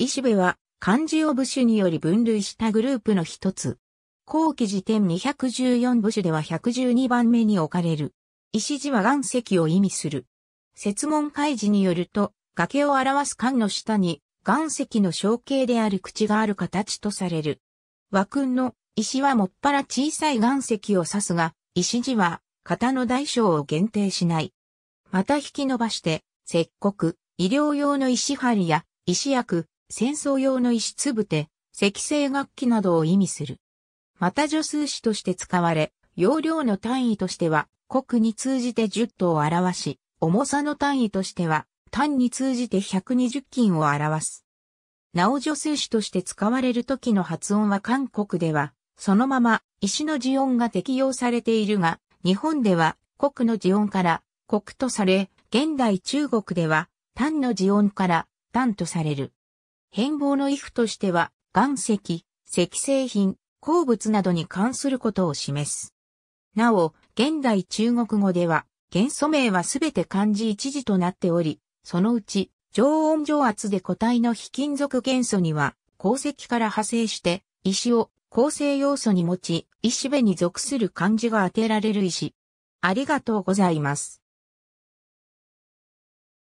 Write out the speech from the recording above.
石部は漢字を部首により分類したグループの一つ。後期辞典214部首では112番目に置かれる。石字は岩石を意味する。説問開示によると、崖を表す漢の下に岩石の象形である口がある形とされる。和訓の石はもっぱら小さい岩石を指すが、石字は型の大小を限定しない。また引き伸ばして、石刻、医療用の石針や石薬、戦争用の石つぶて、石製楽器などを意味する。また助数詞として使われ、容量の単位としては、国に通じて10頭を表し、重さの単位としては、単に通じて120斤を表す。なお助数詞として使われる時の発音は韓国では、そのまま、石の字音が適用されているが、日本では、国の字音から、国とされ、現代中国では、単の字音から、単とされる。変貌の異譜としては、岩石、石製品、鉱物などに関することを示す。なお、現代中国語では、元素名はすべて漢字一字となっており、そのうち、常温常圧で固体の非金属元素には、鉱石から派生して、石を構成要素に持ち、石部に属する漢字が当てられる石。ありがとうございます。